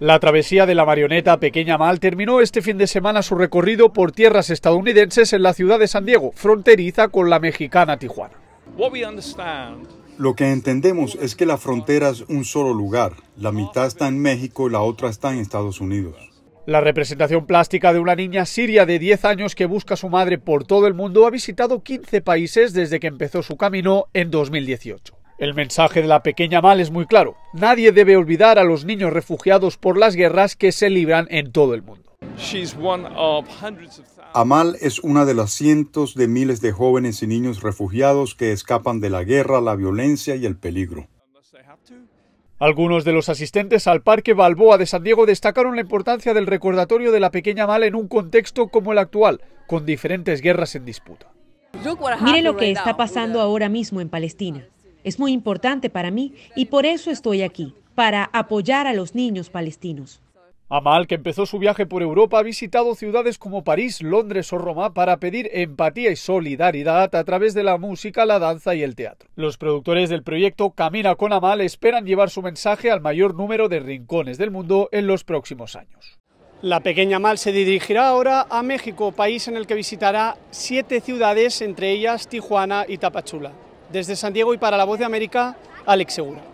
La travesía de la marioneta Pequeña Mal terminó este fin de semana su recorrido por tierras estadounidenses en la ciudad de San Diego, fronteriza con la mexicana Tijuana. Lo que entendemos es que la frontera es un solo lugar. La mitad está en México y la otra está en Estados Unidos. La representación plástica de una niña siria de 10 años que busca a su madre por todo el mundo ha visitado 15 países desde que empezó su camino en 2018. El mensaje de la pequeña Mal es muy claro. Nadie debe olvidar a los niños refugiados por las guerras que se libran en todo el mundo. Amal es una de las cientos de miles de jóvenes y niños refugiados que escapan de la guerra, la violencia y el peligro. Algunos de los asistentes al Parque Balboa de San Diego destacaron la importancia del recordatorio de la pequeña Mal en un contexto como el actual, con diferentes guerras en disputa. Mire lo que está pasando ahora mismo en Palestina. Es muy importante para mí y por eso estoy aquí, para apoyar a los niños palestinos. Amal, que empezó su viaje por Europa, ha visitado ciudades como París, Londres o Roma para pedir empatía y solidaridad a través de la música, la danza y el teatro. Los productores del proyecto Camina con Amal esperan llevar su mensaje al mayor número de rincones del mundo en los próximos años. La pequeña Amal se dirigirá ahora a México, país en el que visitará siete ciudades, entre ellas Tijuana y Tapachula. Desde San Diego y para La Voz de América, Alex Segura.